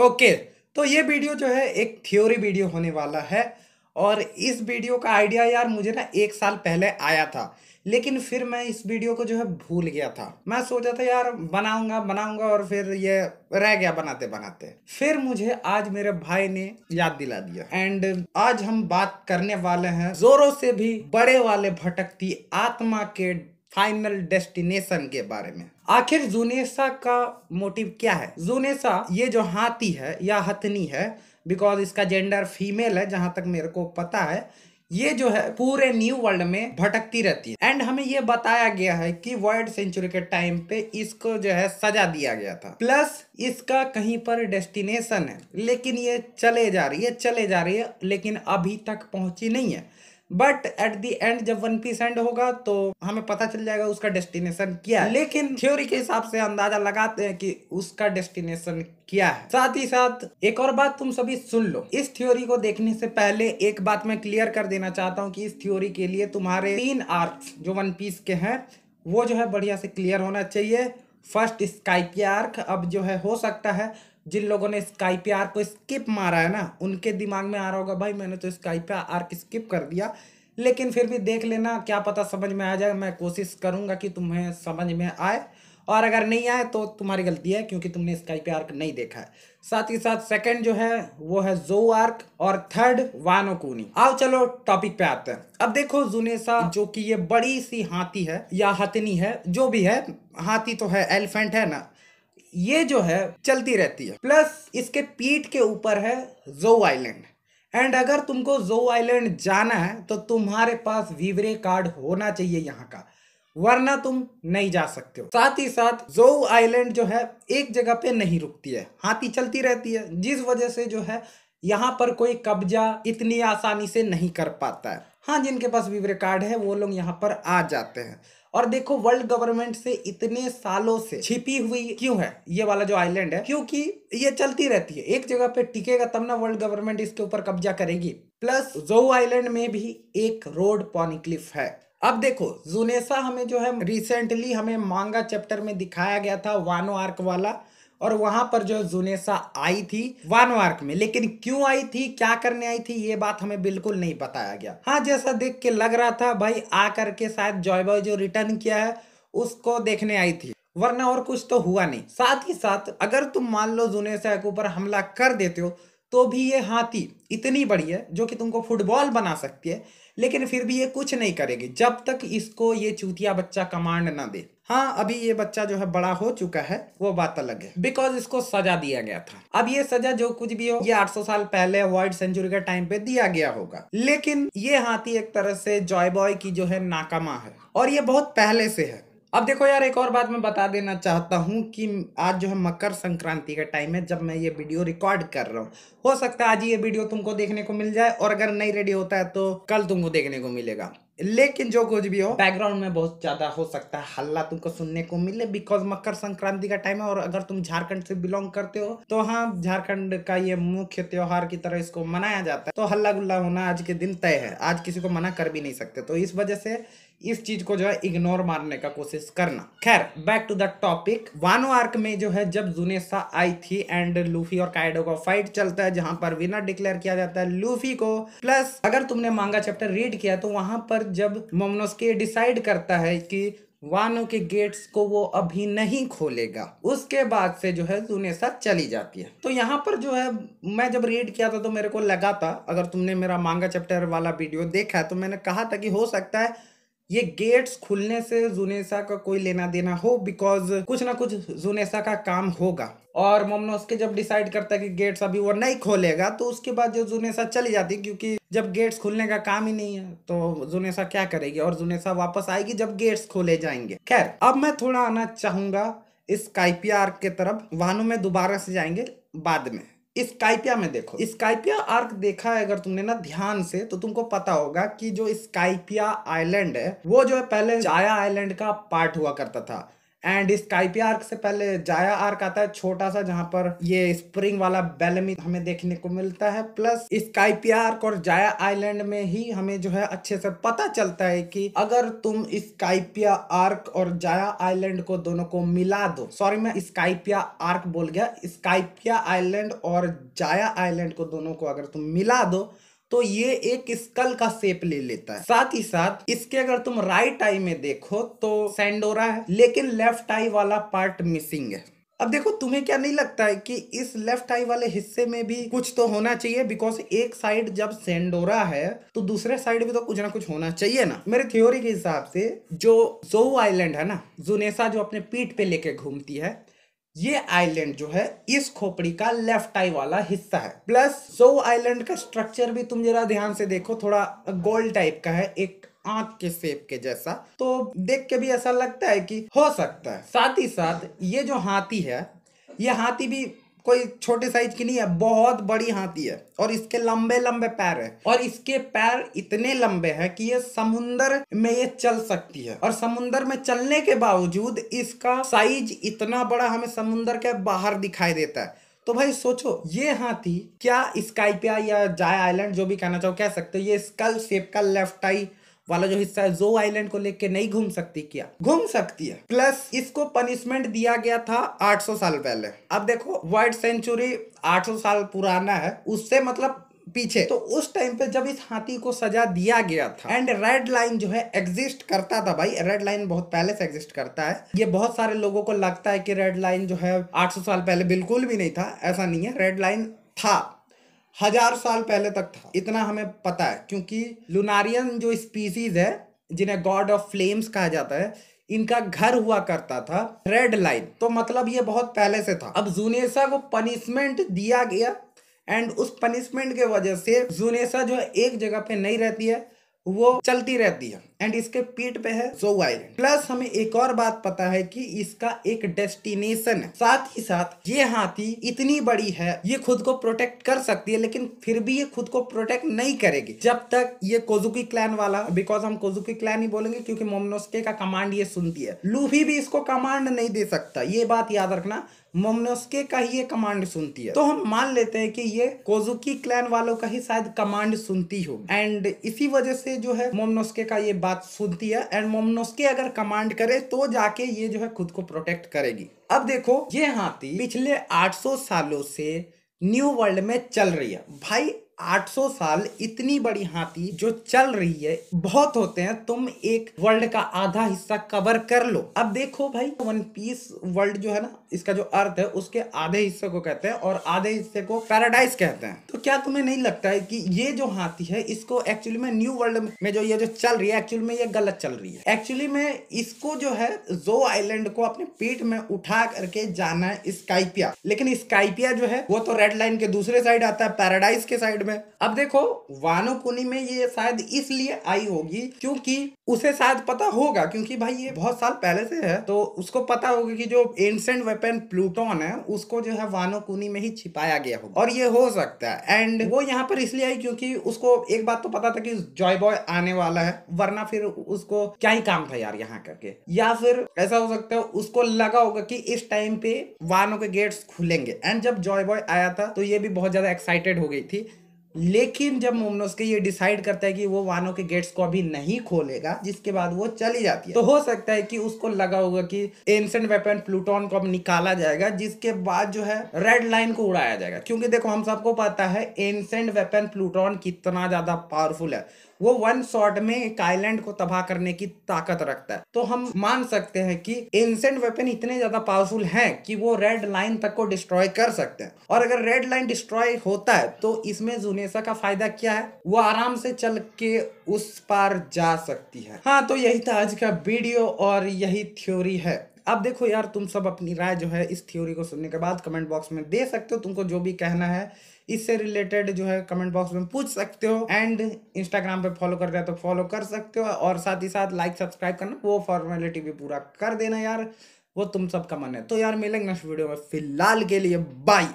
okay तो ये video जो है एक थ्योरी वीडियो होने वाला है और इस वीडियो का आइडिया यार मुझे ना एक साल पहले आया था लेकिन फिर मैं इस वीडियो को जो है भूल गया था मैं सोचा था यार बनाऊंगा बनाऊंगा और फिर ये रह गया बनाते बनाते फिर मुझे आज मेरे भाई ने याद दिला दिया एंड आज हम बात करने वाले हैं जोरों से भी बड़े वाले भटकती आत्मा के फाइनल डेस्टिनेशन के बारे में आखिर जुनेसा का मोटिव क्या है जुनेसा ये जो हाथी है या हथनी है बिकॉज इसका जेंडर फीमेल है जहां तक मेरे को पता है ये जो है पूरे न्यू वर्ल्ड में भटकती रहती है एंड हमें ये बताया गया है कि वर्ल्ड सेंचुरी के टाइम पे इसको जो है सजा दिया गया था प्लस इसका कहीं पर डेस्टिनेशन है लेकिन ये चले जा रही है चले जा रही है लेकिन अभी तक पहुंची नहीं है बट एट दी एंड जब वन पीस एंड होगा तो हमें पता चल जाएगा उसका डेस्टिनेशन क्या है लेकिन थ्योरी के हिसाब से अंदाजा लगाते हैं कि उसका डेस्टिनेशन क्या है साथ ही साथ एक और बात तुम सभी सुन लो इस थ्योरी को देखने से पहले एक बात मैं क्लियर कर देना चाहता हूँ कि इस थ्योरी के लिए तुम्हारे तीन आर्क्स जो वन पीस के हैं वो जो है बढ़िया से क्लियर होना चाहिए फर्स्ट स्काई के आर्क अब जो है हो सकता है जिन लोगों ने स्काई पे आर को स्किप मारा है ना उनके दिमाग में आ रहा होगा भाई मैंने तो स्काई पे आर स्किप कर दिया लेकिन फिर भी देख लेना क्या पता समझ में आ जाए मैं कोशिश करूँगा कि तुम्हें समझ में आए और अगर नहीं आए तो तुम्हारी गलती है क्योंकि तुमने स्काई पे आर्क नहीं देखा है साथ ही साथ सेकंड जो है वो है जो आर्क और थर्ड वानो कूनी आओ चलो टॉपिक पे आते हैं अब देखो जुनेसा जो कि ये बड़ी सी हाथी है या हथनी है जो भी है हाथी तो है एलिफेंट है ना ये जो है चलती रहती है प्लस इसके पीठ के ऊपर है जो आइलैंड एंड अगर तुमको जो आइलैंड जाना है तो तुम्हारे पास वीवरे कार्ड होना चाहिए यहाँ का वरना तुम नहीं जा सकते हो साथ ही साथ जो आइलैंड जो है एक जगह पे नहीं रुकती है हाथी चलती रहती है जिस वजह से जो है यहाँ पर कोई कब्जा इतनी आसानी से नहीं कर पाता है हाँ जिनके पास वीवरे कार्ड है वो लोग यहाँ पर आ जाते हैं और देखो वर्ल्ड गवर्नमेंट से इतने सालों से छिपी हुई क्यों है ये वाला जो आइलैंड है क्योंकि ये चलती रहती है एक जगह पे टिकेगा तब ना वर्ल्ड गवर्नमेंट इसके ऊपर कब्जा करेगी प्लस जो आइलैंड में भी एक रोड पॉनिक्लिफ है अब देखो जुनेसा हमें जो है रिसेंटली हमें मांगा चैप्टर में दिखाया गया था वानो आर्क वाला और वहां पर जो जुनेसा आई थी वानवार्क में लेकिन क्यों आई थी क्या करने आई थी ये बात हमें बिल्कुल नहीं बताया गया हाँ जैसा देख के लग रहा था भाई आ करके शायद जॉय बॉय जो रिटर्न किया है उसको देखने आई थी वरना और कुछ तो हुआ नहीं साथ ही साथ अगर तुम मान लो जुनेसा के ऊपर हमला कर देते हो तो भी ये हाथी इतनी बड़ी है जो कि तुमको फुटबॉल बना सकती है लेकिन फिर भी ये कुछ नहीं करेगी जब तक इसको ये चूतिया बच्चा कमांड ना दे हाँ अभी ये बच्चा जो है बड़ा हो चुका है वो बात अलग है बिकॉज इसको सजा दिया गया था अब ये सजा जो कुछ भी हो ये 800 साल पहले व्हाइट सेंचुरी के टाइम पे दिया गया होगा लेकिन ये हाथी एक तरह से जॉय बॉय की जो है नाकामा है और ये बहुत पहले से है अब देखो यार एक और बात मैं बता देना चाहता हूँ कि आज जो है मकर संक्रांति का टाइम है जब मैं ये वीडियो रिकॉर्ड कर रहा हूँ हो सकता है आज ये वीडियो तुमको देखने को मिल जाए और अगर नहीं रेडी होता है तो कल तुमको देखने को मिलेगा लेकिन जो कुछ भी हो बैकग्राउंड में बहुत ज्यादा हो सकता है हल्ला तुमको सुनने को मिले बिकॉज मकर संक्रांति का टाइम है और अगर तुम झारखंड से बिलोंग करते हो तो हाँ झारखंड का ये मुख्य त्योहार की तरह इसको मनाया जाता है तो हल्ला गुल्ला होना आज के दिन तय है आज किसी को मना कर भी नहीं सकते तो इस वजह से इस चीज को जो है इग्नोर मारने का कोशिश करना खैर back to the topic Wano arc में जो है जब जुनेसा आई थी एंड लूफी और काइडो का फाइट चलता है जहां पर विनर डिक्लेयर किया जाता है लूफी को प्लस अगर तुमने मांगा चैप्टर रीड किया तो वहां पर पर जब मोमनोस्के डिसाइड करता है कि वानो के गेट्स को वो अभी नहीं खोलेगा उसके बाद से जो है जुनेसा चली जाती है तो यहाँ पर जो है मैं जब रीड किया था तो मेरे को लगा था अगर तुमने मेरा मांगा चैप्टर वाला वीडियो देखा है तो मैंने कहा था कि हो सकता है ये गेट्स खुलने से जुनेसा का कोई लेना देना हो बिकॉज कुछ ना कुछ जुनेसा का काम होगा और मोमनोस उसके जब डिसाइड करता है कि गेट्स अभी वो नहीं खोलेगा तो उसके बाद जो जुनेसा चली जाती क्योंकि जब गेट्स खुलने का काम ही नहीं है तो जुनेसा क्या करेगी और जुनेसा वापस आएगी जब गेट्स खोले जाएंगे खैर अब मैं थोड़ा आना चाहूंगा इस आर्क के तरफ वाहनों में दोबारा से जाएंगे बाद में स्काइपिया में देखो स्काइपिया आर्क देखा है अगर तुमने ना ध्यान से तो तुमको पता होगा कि जो स्काइपिया आइलैंड है वो जो है पहले जाया आइलैंड का पार्ट हुआ करता था एंड इस काइपी आर्क से पहले जाया आर्क आता है छोटा सा जहां पर ये स्प्रिंग वाला बेलमी हमें देखने को मिलता है प्लस इस काइपी आर्क और जाया आइलैंड में ही हमें जो है अच्छे से पता चलता है कि अगर तुम इस काइपिया आर्क और जाया आइलैंड को दोनों को मिला दो सॉरी मैं स्काइपिया आर्क बोल गया स्काइपिया आइलैंड और जाया आइलैंड को दोनों को अगर तुम मिला दो तो ये एक स्कल का शेप ले लेता है साथ ही साथ इसके अगर तुम राइट आई में देखो तो सैंडोरा है लेकिन लेफ्ट आई वाला पार्ट मिसिंग है अब देखो तुम्हें क्या नहीं लगता है कि इस लेफ्ट आई वाले हिस्से में भी कुछ तो होना चाहिए बिकॉज एक साइड जब सेंडोरा है तो दूसरे साइड भी तो कुछ ना कुछ होना चाहिए ना मेरे थ्योरी के हिसाब से जो जो आइलैंड है ना जुनेसा जो अपने पीठ पे लेके घूमती है ये आइलैंड जो है इस खोपड़ी का लेफ्ट आई वाला हिस्सा है प्लस सो आइलैंड का स्ट्रक्चर भी तुम जरा ध्यान से देखो थोड़ा गोल टाइप का है एक आंख के सेप के जैसा तो देख के भी ऐसा लगता है कि हो सकता है साथ ही साथ ये जो हाथी है ये हाथी भी कोई छोटे साइज की नहीं है बहुत बड़ी हाथी है और इसके लंबे लंबे पैर है और इसके पैर इतने लंबे हैं कि ये समुन्दर में ये चल सकती है और समुन्दर में चलने के बावजूद इसका साइज इतना बड़ा हमें समुन्दर के बाहर दिखाई देता है तो भाई सोचो ये हाथी क्या स्काइपिया या जाय आइलैंड जो भी कहना चाहो कह सकते हो ये स्कल शेप का लेफ्ट आई वाला जो हिस्सा है जो आइलैंड को लेके नहीं घूम सकती क्या घूम सकती है प्लस इसको पनिशमेंट दिया गया था 800 साल पहले अब देखो वर्ल्ड सेंचुरी 800 साल पुराना है उससे मतलब पीछे तो उस टाइम पे जब इस हाथी को सजा दिया गया था एंड रेड लाइन जो है एग्जिस्ट करता था भाई रेड लाइन बहुत पहले से एग्जिस्ट करता है ये बहुत सारे लोगों को लगता है कि रेड लाइन जो है 800 साल पहले बिल्कुल भी नहीं था ऐसा नहीं है रेड लाइन था हजार साल पहले तक था इतना हमें पता है क्योंकि लुनारियन जो स्पीसीज है जिन्हें गॉड ऑफ फ्लेम्स कहा जाता है इनका घर हुआ करता था रेड लाइन तो मतलब ये बहुत पहले से था अब जुनेसा को पनिशमेंट दिया गया एंड उस पनिशमेंट के वजह से जुनेसा जो एक जगह पे नहीं रहती है वो चलती रहती है एंड इसके पीठ पे है जो आयरन प्लस हमें एक और बात पता है कि इसका एक डेस्टिनेशन है साथ ही साथ ये हाथी इतनी बड़ी है ये खुद को प्रोटेक्ट कर सकती है लेकिन फिर भी ये खुद को प्रोटेक्ट नहीं करेगी जब तक ये कोजुकी क्लैन वाला बिकॉज हम कोजुकी क्लैन ही बोलेंगे क्योंकि मोमनोस्के का कमांड ये सुनती है लूफी भी इसको कमांड नहीं दे सकता ये बात याद रखना मोमनोस्के का ही ये कमांड सुनती है तो हम मान लेते हैं कि ये कोजुकी क्लैन वालों का ही शायद कमांड सुनती हो एंड इसी वजह से जो है मोमनोस्के का ये बात सुनती है एंड मोमनोस्के अगर कमांड करे तो जाके ये जो है खुद को प्रोटेक्ट करेगी अब देखो ये हाथी पिछले 800 सालों से न्यू वर्ल्ड में चल रही है भाई 800 साल इतनी बड़ी हाथी जो चल रही है बहुत होते हैं तुम एक वर्ल्ड का आधा हिस्सा कवर कर लो अब देखो भाई वन पीस वर्ल्ड जो है ना इसका जो अर्थ है उसके आधे हिस्से को कहते हैं और आधे हिस्से को पैराडाइज कहते हैं तो क्या तुम्हें नहीं लगता है कि ये जो हाथी है इसको एक्चुअली में न्यू वर्ल्ड में जो ये जो चल रही है एक्चुअली में ये गलत चल रही है एक्चुअली में इसको जो है जो आइलैंड को अपने पेट में उठा करके जाना है स्काइपिया लेकिन स्काइपिया जो है वो तो रेड लाइन के दूसरे साइड आता है पैराडाइज के साइड में में अब देखो वानुकुनी में ये शायद इसलिए आई होगी क्योंकि उसे शायद पता होगा क्योंकि भाई ये बहुत साल पहले से है तो उसको पता होगा कि जो एंसेंट वेपन प्लूटोन है उसको जो है वानुकुनी में ही छिपाया गया होगा और ये हो सकता है एंड वो यहाँ पर इसलिए आई क्योंकि उसको एक बात तो पता था कि जॉय बॉय आने वाला है वरना फिर उसको क्या ही काम था यार यहाँ करके या फिर ऐसा हो सकता है उसको लगा होगा कि इस टाइम पे वानों के गेट्स खुलेंगे एंड जब जॉय बॉय आया था तो ये भी बहुत ज्यादा एक्साइटेड हो गई थी लेकिन जब मोमनोस के ये डिसाइड करता है कि वो वानो के गेट्स को अभी नहीं खोलेगा जिसके बाद वो चली जाती है तो हो सकता है कि उसको लगा होगा कि एंसेंट वेपन प्लूटोन को अब निकाला जाएगा जिसके बाद जो है रेड लाइन को उड़ाया जाएगा क्योंकि देखो हम सबको पता है एंसेंट वेपन प्लूटोन कितना ज्यादा पावरफुल है वो वन शॉट में एक आइलैंड को तबाह करने की ताकत रखता है तो हम मान सकते हैं कि एंसेंट वेपन इतने ज्यादा पावरफुल हैं कि वो रेड लाइन तक को डिस्ट्रॉय कर सकते हैं और अगर रेड लाइन डिस्ट्रॉय होता है तो इसमें जुनेसा का फायदा क्या है वो आराम से चल के उस पार जा सकती है हाँ तो यही था आज का वीडियो और यही थ्योरी है अब देखो यार तुम सब अपनी राय जो है इस थ्योरी को सुनने के बाद कमेंट बॉक्स में दे सकते हो तुमको जो भी कहना है इससे रिलेटेड जो है कमेंट बॉक्स में पूछ सकते हो एंड इंस्टाग्राम पे फॉलो कर दिया तो फॉलो कर सकते हो और साथ ही साथ लाइक सब्सक्राइब करना वो फॉर्मेलिटी भी पूरा कर देना यार वो तुम सबका मन है तो यार मिलेंगे नेक्स्ट वीडियो में फिलहाल के लिए बाय